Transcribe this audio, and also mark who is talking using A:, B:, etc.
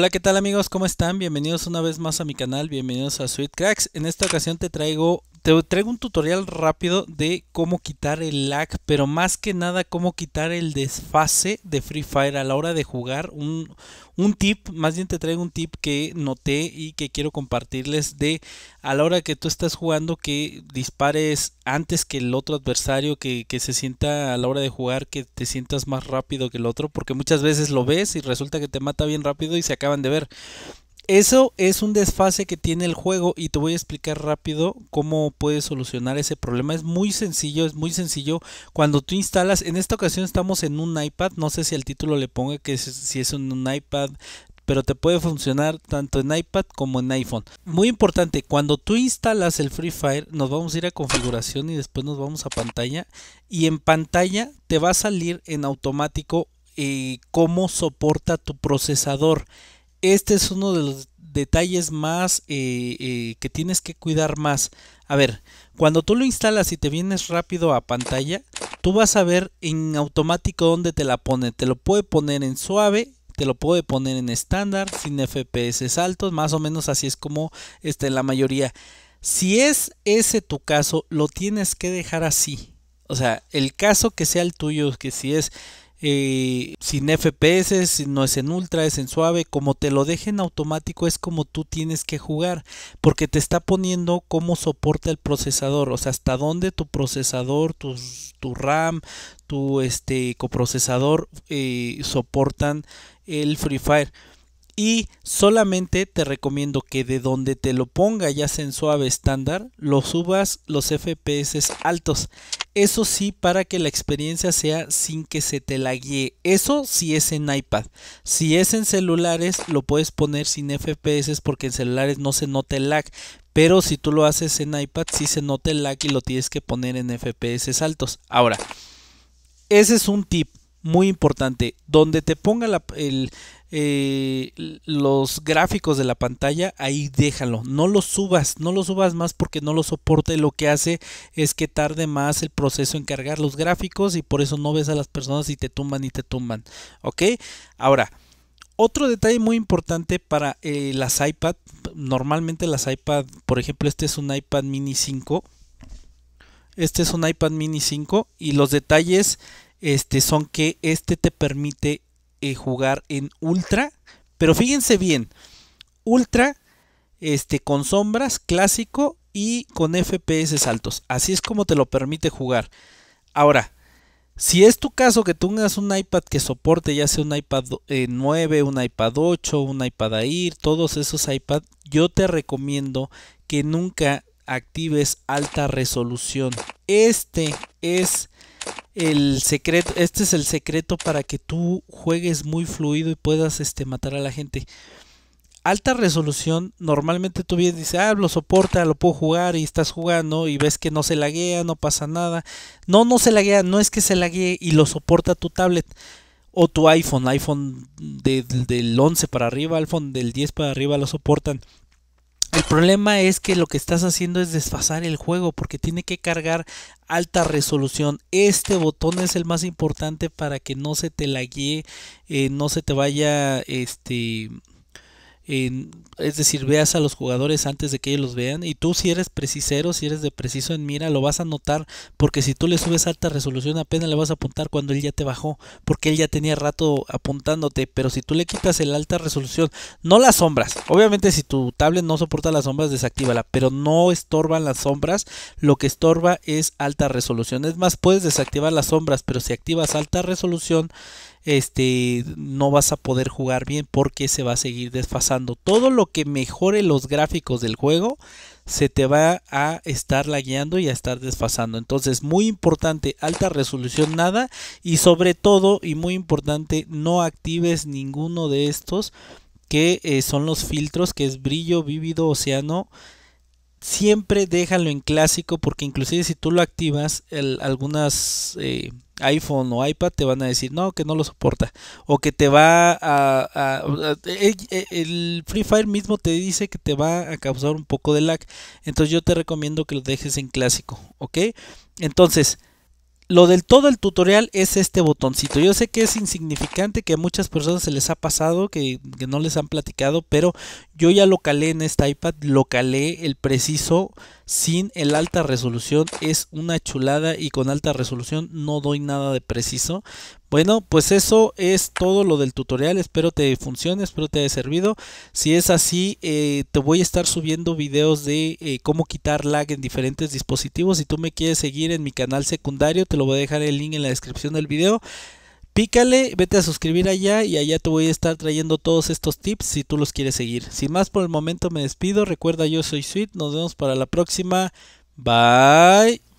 A: Hola, ¿qué tal amigos? ¿Cómo están? Bienvenidos una vez más a mi canal, bienvenidos a Sweet Cracks. En esta ocasión te traigo te traigo un tutorial rápido de cómo quitar el lag, pero más que nada cómo quitar el desfase de Free Fire a la hora de jugar. Un, un, tip, más bien te traigo un tip que noté y que quiero compartirles de a la hora que tú estás jugando que dispares antes que el otro adversario, que, que se sienta a la hora de jugar, que te sientas más rápido que el otro, porque muchas veces lo ves y resulta que te mata bien rápido y se acaban de ver. Eso es un desfase que tiene el juego y te voy a explicar rápido cómo puedes solucionar ese problema. Es muy sencillo, es muy sencillo. Cuando tú instalas, en esta ocasión estamos en un iPad, no sé si el título le ponga que si es un iPad, pero te puede funcionar tanto en iPad como en iPhone. Muy importante, cuando tú instalas el Free Fire, nos vamos a ir a configuración y después nos vamos a pantalla y en pantalla te va a salir en automático eh, cómo soporta tu procesador este es uno de los detalles más eh, eh, que tienes que cuidar más. A ver, cuando tú lo instalas y te vienes rápido a pantalla, tú vas a ver en automático dónde te la pone. Te lo puede poner en suave, te lo puede poner en estándar, sin FPS altos, más o menos así es como está en la mayoría. Si es ese tu caso, lo tienes que dejar así. O sea, el caso que sea el tuyo, que si es eh, sin FPS, no es en ultra, es en suave, como te lo dejen automático es como tú tienes que jugar, porque te está poniendo cómo soporta el procesador, o sea, hasta dónde tu procesador, tu RAM, tu este coprocesador eh, soportan el Free Fire y solamente te recomiendo que de donde te lo ponga ya sea en suave estándar lo subas los fps altos eso sí para que la experiencia sea sin que se te la eso sí es en iPad si es en celulares lo puedes poner sin fps porque en celulares no se note el lag pero si tú lo haces en iPad sí se nota el lag y lo tienes que poner en fps altos ahora ese es un tip muy importante donde te ponga la, el eh, los gráficos de la pantalla, ahí déjalo. No lo subas, no lo subas más porque no lo soporta lo que hace es que tarde más el proceso en cargar los gráficos y por eso no ves a las personas y te tumban y te tumban. ¿Ok? Ahora, otro detalle muy importante para eh, las iPad. Normalmente las iPad, por ejemplo, este es un iPad mini 5. Este es un iPad mini 5 y los detalles este, son que este te permite eh, jugar en ultra. Pero fíjense bien, ultra este, con sombras, clásico y con FPS altos. Así es como te lo permite jugar. Ahora, si es tu caso que tengas un iPad que soporte ya sea un iPad 9, eh, un iPad 8, un iPad Air, todos esos iPad, yo te recomiendo que nunca actives alta resolución. Este es el secreto, este es el secreto para que tú juegues muy fluido y puedas este, matar a la gente. Alta resolución, normalmente tú bien dices, ah, lo soporta, lo puedo jugar y estás jugando y ves que no se laguea, no pasa nada. No, no se laguea, no es que se laguee y lo soporta tu tablet o tu iPhone, iPhone del 11 para arriba, iPhone del 10 para arriba lo soportan. El problema es que lo que estás haciendo es desfasar el juego porque tiene que cargar alta resolución. Este botón es el más importante para que no se te laguee, eh, no se te vaya este es decir, veas a los jugadores antes de que ellos los vean. Y tú si eres precisero, si eres de preciso en mira, lo vas a notar, porque si tú le subes alta resolución apenas le vas a apuntar cuando él ya te bajó, porque él ya tenía rato apuntándote, pero si tú le quitas el alta resolución, no las sombras, obviamente si tu tablet no soporta las sombras, desactívala, pero no estorban las sombras, lo que estorba es alta resolución. Es más, puedes desactivar las sombras, pero si activas alta resolución, este, no vas a poder jugar bien porque se va a seguir desfasando. Todo lo que mejore los gráficos del juego se te va a estar lagueando y a estar desfasando. Entonces, muy importante, alta resolución nada y sobre todo y muy importante, no actives ninguno de estos que eh, son los filtros que es brillo, vívido, océano, siempre déjalo en clásico porque inclusive si tú lo activas, el, algunas eh, iPhone o iPad te van a decir no, que no lo soporta. O que te va a... el, eh, eh, el, Free Fire mismo te dice que te va a causar un poco de lag. Entonces yo te recomiendo que lo dejes en clásico, ¿ok? Entonces lo del todo el tutorial es este botoncito. Yo sé que es insignificante, que a muchas personas se les ha pasado, que, que, no les han platicado, pero yo ya lo calé en este iPad, lo calé el preciso sin el alta resolución es una chulada y con alta resolución no doy nada de preciso. Bueno, pues eso es todo lo del tutorial. Espero te funcione, espero te haya servido. Si es así, eh, te voy a estar subiendo videos de eh, cómo quitar lag en diferentes dispositivos. Si tú me quieres seguir en mi canal secundario, te lo voy a dejar el link en la descripción del video. Pícale, vete a suscribir allá y allá te voy a estar trayendo todos estos tips si tú los quieres seguir. Sin más por el momento me despido, recuerda yo soy Sweet, nos vemos para la próxima. Bye.